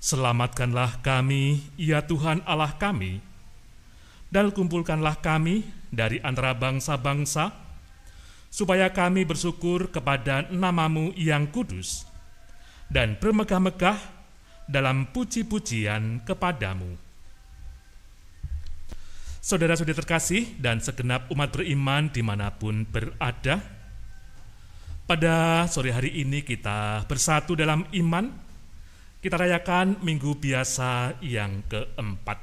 Selamatkanlah kami, ya Tuhan Allah kami, dan kumpulkanlah kami dari antara bangsa-bangsa, supaya kami bersyukur kepada namamu yang kudus, dan bermegah-megah dalam puji-pujian kepadamu. saudara saudara terkasih dan segenap umat beriman dimanapun berada, pada sore hari ini kita bersatu dalam iman, kita rayakan minggu biasa yang keempat.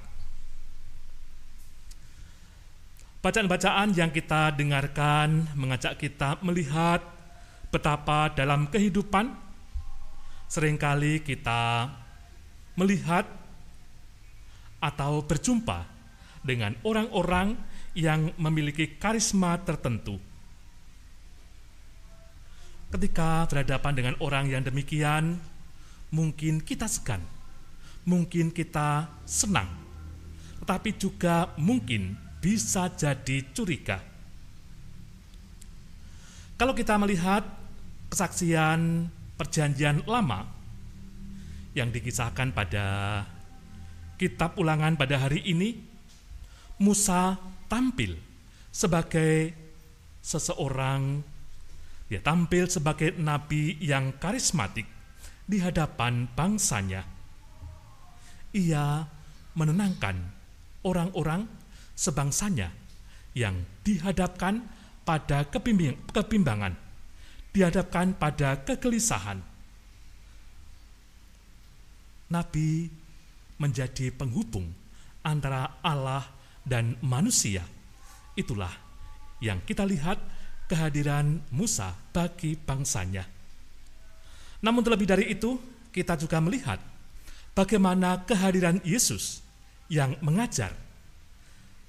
Bacaan-bacaan yang kita dengarkan mengajak kita melihat betapa dalam kehidupan seringkali kita melihat atau berjumpa dengan orang-orang yang memiliki karisma tertentu. Ketika berhadapan dengan orang yang demikian, mungkin kita segan, mungkin kita senang, tetapi juga mungkin bisa jadi curiga. Kalau kita melihat kesaksian Perjanjian Lama yang dikisahkan pada Kitab Ulangan pada hari ini, Musa tampil sebagai seseorang, ya tampil sebagai nabi yang karismatik, di hadapan bangsanya. Ia menenangkan orang-orang sebangsanya yang dihadapkan pada kebimbangan, dihadapkan pada kegelisahan. Nabi menjadi penghubung antara Allah dan manusia. Itulah yang kita lihat kehadiran Musa bagi bangsanya. Namun terlebih dari itu, kita juga melihat bagaimana kehadiran Yesus yang mengajar.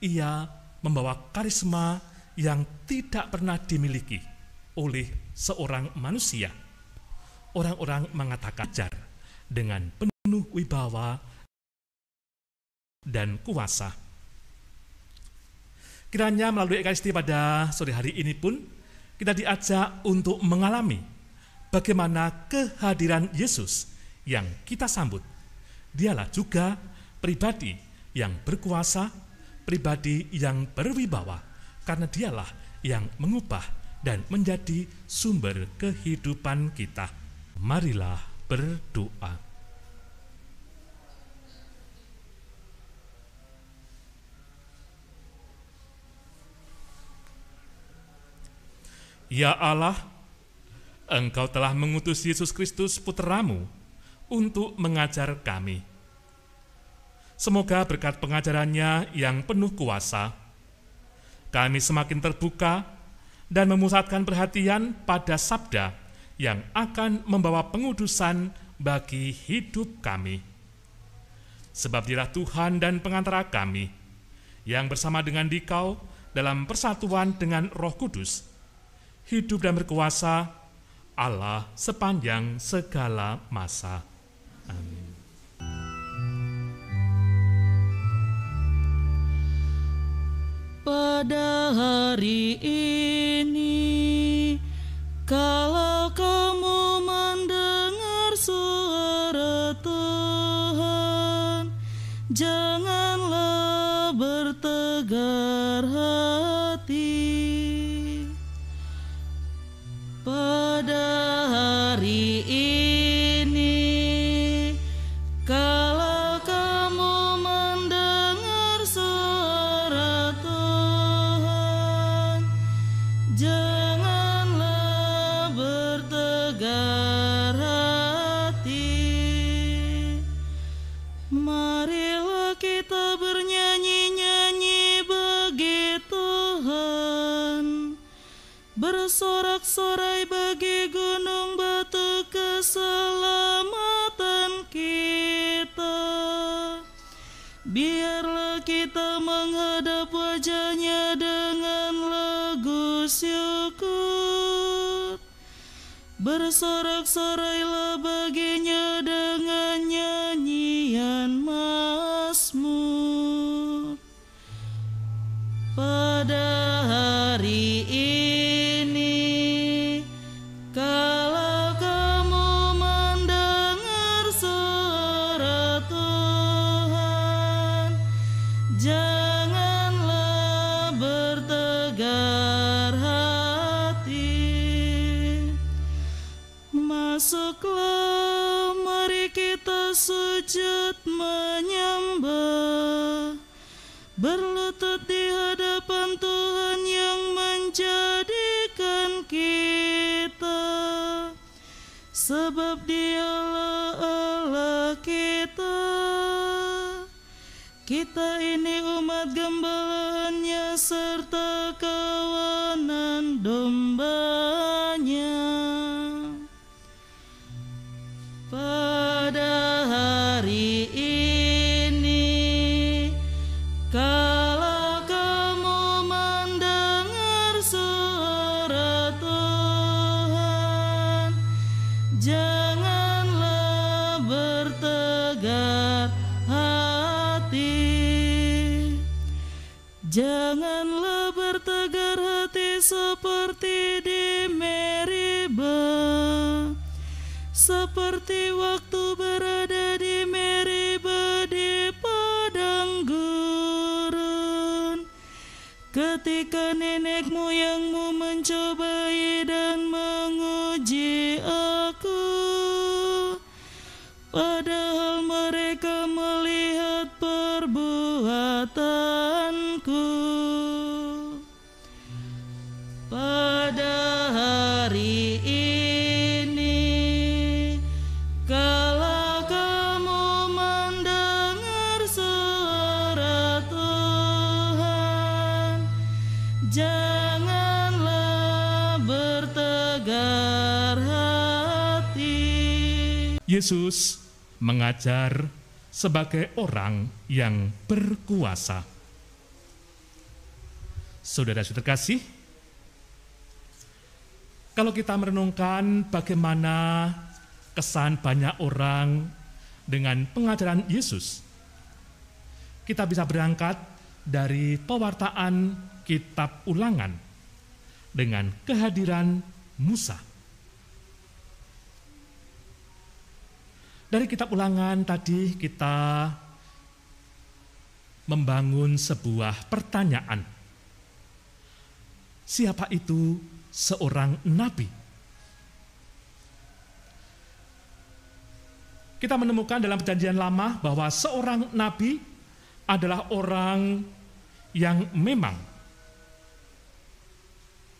Ia membawa karisma yang tidak pernah dimiliki oleh seorang manusia. Orang-orang mengatakan ajar dengan penuh wibawa dan kuasa. Kiranya melalui Ekaristi pada sore hari ini pun kita diajak untuk mengalami bagaimana kehadiran Yesus yang kita sambut. Dialah juga pribadi yang berkuasa, pribadi yang berwibawa, karena dialah yang mengubah dan menjadi sumber kehidupan kita. Marilah berdoa. Ya Allah, Engkau telah mengutus Yesus Kristus puteramu untuk mengajar kami. Semoga berkat pengajarannya yang penuh kuasa, kami semakin terbuka dan memusatkan perhatian pada sabda yang akan membawa pengudusan bagi hidup kami. Sebab dirah Tuhan dan pengantara kami, yang bersama dengan dikau dalam persatuan dengan roh kudus, hidup dan berkuasa Allah sepanjang segala masa. Amin. Pada hari ini kita menghadap wajahnya dengan lagu syukur. Bersorak-sorailah baginya dan sujud menyembah Berlutut di hadapan Tuhan yang menjadikan kita Sebab dialah Allah kita Kita ini umat gembala ketika nenek moyangmu mencobai dan menguji aku padahal mereka melihat perbuatan Yesus mengajar sebagai orang yang berkuasa. Saudara-saudara kasih, kalau kita merenungkan bagaimana kesan banyak orang dengan pengajaran Yesus, kita bisa berangkat dari pewartaan kitab ulangan dengan kehadiran Musa Dari kitab ulangan tadi kita membangun sebuah pertanyaan. Siapa itu seorang nabi? Kita menemukan dalam perjanjian lama bahwa seorang nabi adalah orang yang memang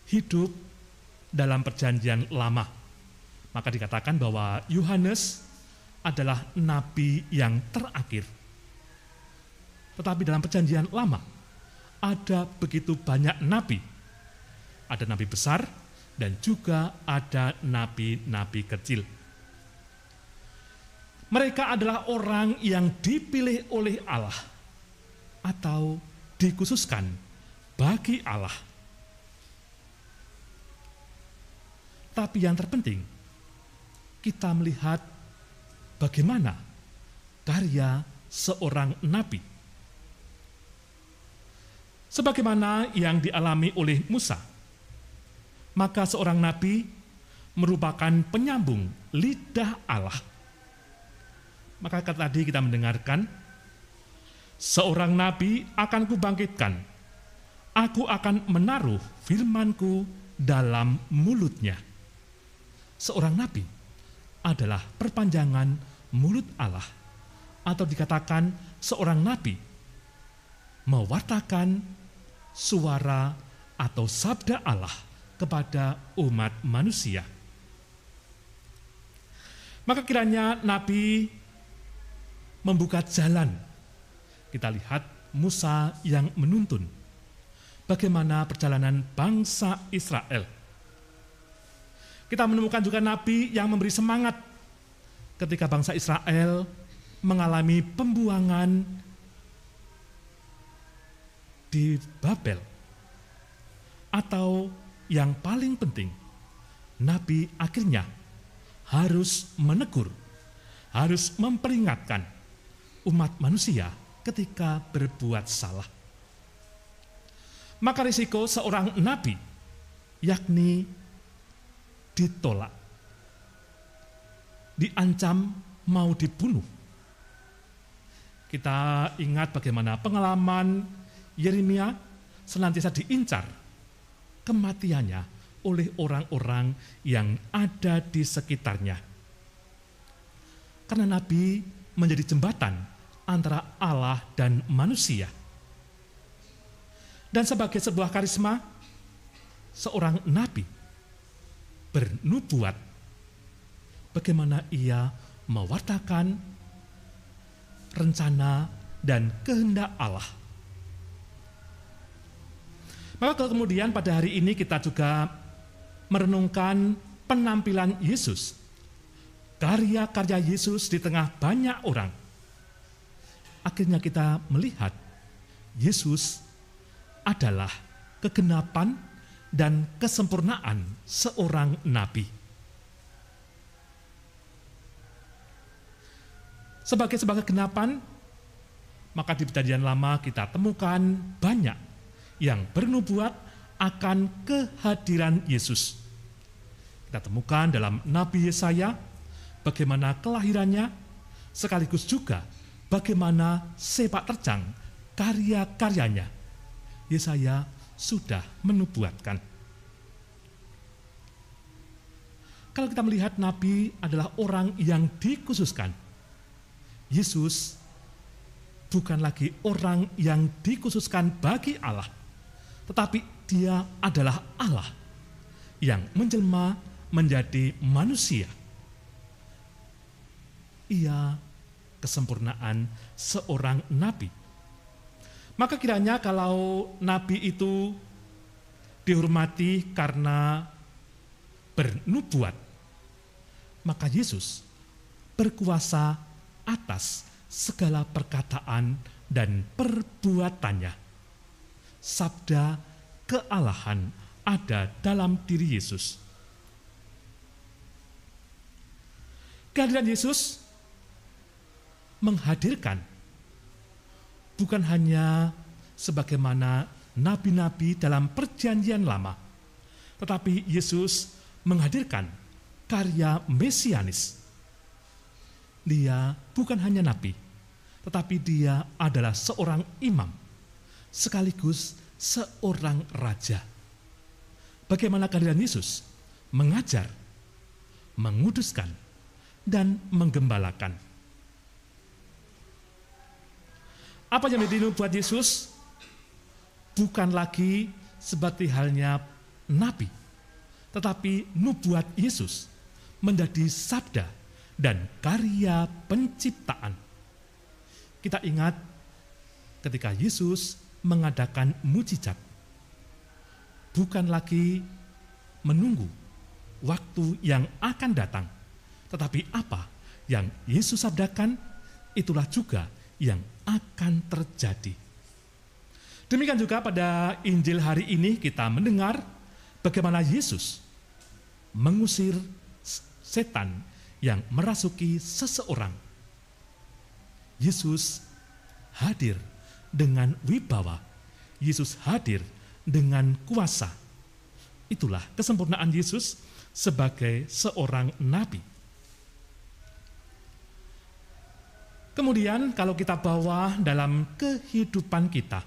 hidup dalam perjanjian lama. Maka dikatakan bahwa Yohanes adalah nabi yang terakhir. Tetapi dalam perjanjian lama, ada begitu banyak nabi. Ada nabi besar dan juga ada nabi-nabi kecil. Mereka adalah orang yang dipilih oleh Allah atau dikhususkan bagi Allah. Tapi yang terpenting, kita melihat bagaimana karya seorang nabi. Sebagaimana yang dialami oleh Musa, maka seorang nabi merupakan penyambung lidah Allah. Maka kata tadi kita mendengarkan, seorang nabi akan kubangkitkan, aku akan menaruh firmanku dalam mulutnya. Seorang nabi adalah perpanjangan mulut Allah, atau dikatakan seorang nabi mewartakan suara atau sabda Allah kepada umat manusia. Maka kiranya nabi membuka jalan. Kita lihat Musa yang menuntun bagaimana perjalanan bangsa Israel kita menemukan juga nabi yang memberi semangat ketika bangsa Israel mengalami pembuangan di Babel. Atau yang paling penting, nabi akhirnya harus menegur, harus memperingatkan umat manusia ketika berbuat salah. Maka risiko seorang nabi yakni ditolak. Diancam mau dibunuh. Kita ingat bagaimana pengalaman Yeremia senantiasa diincar kematiannya oleh orang-orang yang ada di sekitarnya. Karena Nabi menjadi jembatan antara Allah dan manusia. Dan sebagai sebuah karisma, seorang nabi bernubuat, bagaimana ia mewartakan rencana dan kehendak Allah. Maka kalau kemudian pada hari ini kita juga merenungkan penampilan Yesus, karya-karya Yesus di tengah banyak orang. Akhirnya kita melihat Yesus adalah kegenapan dan kesempurnaan seorang nabi. Sebagai sebagai kenapan, maka di perjanjian lama kita temukan banyak yang bernubuat akan kehadiran Yesus. Kita temukan dalam Nabi Yesaya bagaimana kelahirannya, sekaligus juga bagaimana sepak terjang karya-karyanya. Yesaya sudah menubuatkan. Kalau kita melihat nabi adalah orang yang dikhususkan. Yesus bukan lagi orang yang dikhususkan bagi Allah, tetapi dia adalah Allah yang menjelma menjadi manusia. Ia kesempurnaan seorang nabi maka kiranya kalau nabi itu dihormati karena bernubuat, maka Yesus berkuasa atas segala perkataan dan perbuatannya. Sabda kealahan ada dalam diri Yesus. Kehadiran Yesus menghadirkan bukan hanya sebagaimana nabi-nabi dalam perjanjian lama, tetapi Yesus menghadirkan karya mesianis. Dia bukan hanya nabi, tetapi dia adalah seorang imam, sekaligus seorang raja. Bagaimana kehadiran Yesus mengajar, menguduskan, dan menggembalakan Apa yang menjadi buat Yesus? Bukan lagi seperti halnya nabi, tetapi nubuat Yesus menjadi sabda dan karya penciptaan. Kita ingat ketika Yesus mengadakan mujizat, bukan lagi menunggu waktu yang akan datang, tetapi apa yang Yesus sabdakan, itulah juga yang akan terjadi. Demikian juga pada Injil hari ini kita mendengar bagaimana Yesus mengusir setan yang merasuki seseorang. Yesus hadir dengan wibawa. Yesus hadir dengan kuasa. Itulah kesempurnaan Yesus sebagai seorang nabi. Kemudian kalau kita bawa dalam kehidupan kita,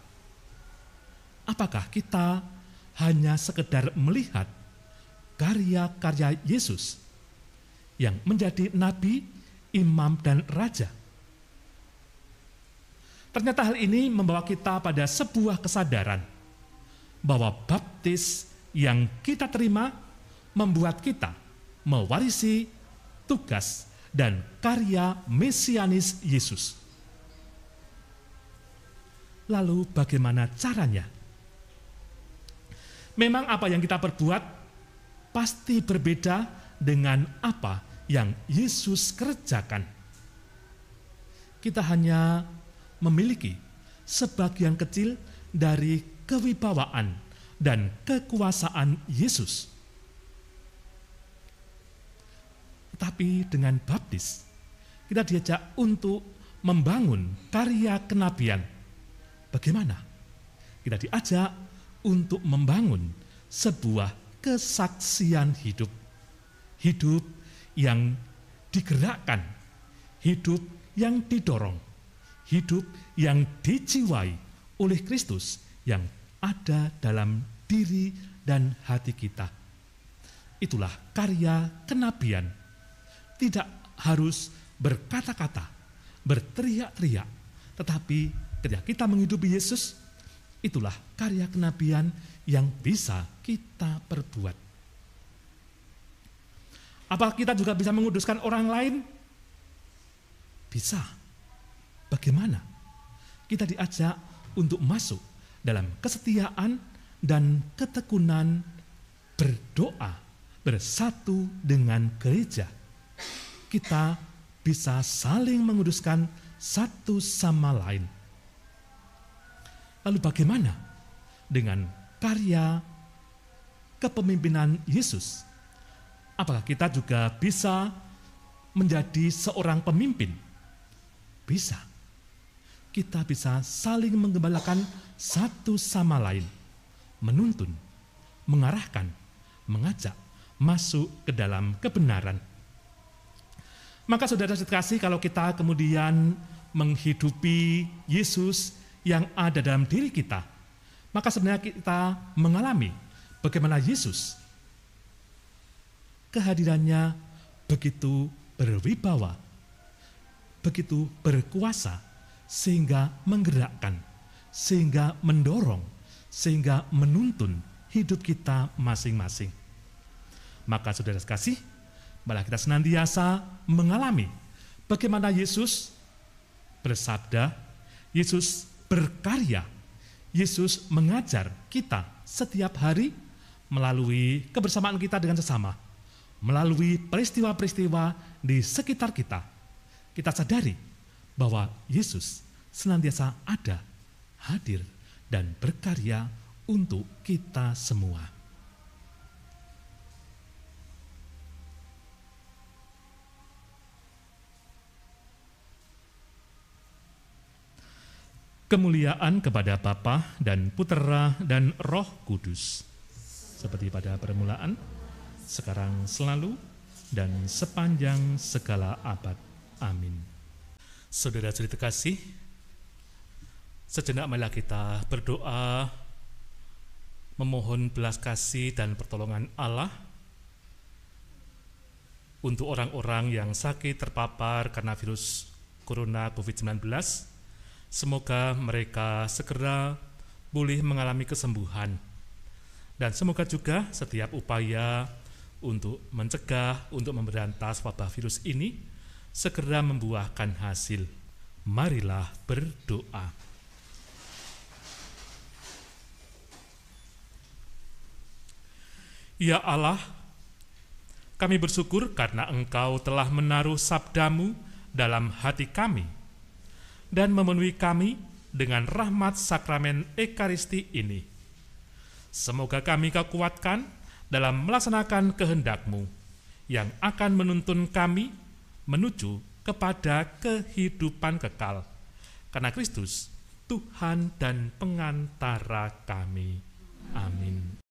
apakah kita hanya sekedar melihat karya-karya Yesus yang menjadi nabi, imam, dan raja? Ternyata hal ini membawa kita pada sebuah kesadaran bahwa baptis yang kita terima membuat kita mewarisi tugas dan karya mesianis Yesus. Lalu bagaimana caranya? Memang apa yang kita perbuat pasti berbeda dengan apa yang Yesus kerjakan. Kita hanya memiliki sebagian kecil dari kewibawaan dan kekuasaan Yesus Tapi dengan baptis, kita diajak untuk membangun karya kenabian. Bagaimana? Kita diajak untuk membangun sebuah kesaksian hidup. Hidup yang digerakkan, hidup yang didorong, hidup yang dijiwai oleh Kristus yang ada dalam diri dan hati kita. Itulah karya kenabian tidak harus berkata-kata, berteriak-teriak, tetapi ketika kita menghidupi Yesus, itulah karya kenabian yang bisa kita perbuat. Apa kita juga bisa menguduskan orang lain? Bisa. Bagaimana? Kita diajak untuk masuk dalam kesetiaan dan ketekunan berdoa bersatu dengan gereja kita bisa saling menguduskan satu sama lain. Lalu bagaimana dengan karya kepemimpinan Yesus? Apakah kita juga bisa menjadi seorang pemimpin? Bisa. Kita bisa saling menggembalakan satu sama lain, menuntun, mengarahkan, mengajak masuk ke dalam kebenaran. Maka saudara terkasih kalau kita kemudian menghidupi Yesus yang ada dalam diri kita, maka sebenarnya kita mengalami bagaimana Yesus kehadirannya begitu berwibawa, begitu berkuasa, sehingga menggerakkan, sehingga mendorong, sehingga menuntun hidup kita masing-masing. Maka saudara kasih, Malah kita senantiasa mengalami bagaimana Yesus bersabda, Yesus berkarya, Yesus mengajar kita setiap hari melalui kebersamaan kita dengan sesama, melalui peristiwa-peristiwa di sekitar kita. Kita sadari bahwa Yesus senantiasa ada, hadir, dan berkarya untuk kita semua. kemuliaan kepada Bapa dan Putera dan Roh Kudus, seperti pada permulaan, sekarang selalu, dan sepanjang segala abad. Amin. Saudara-saudari kasih, sejenak malah kita berdoa memohon belas kasih dan pertolongan Allah untuk orang-orang yang sakit terpapar karena virus corona COVID-19 Semoga mereka segera boleh mengalami kesembuhan. Dan semoga juga setiap upaya untuk mencegah, untuk memberantas wabah virus ini segera membuahkan hasil. Marilah berdoa. Ya Allah, kami bersyukur karena Engkau telah menaruh sabdamu dalam hati kami dan memenuhi kami dengan rahmat sakramen Ekaristi ini. Semoga kami kau kuatkan dalam melaksanakan kehendakmu yang akan menuntun kami menuju kepada kehidupan kekal. Karena Kristus, Tuhan dan pengantara kami. Amin.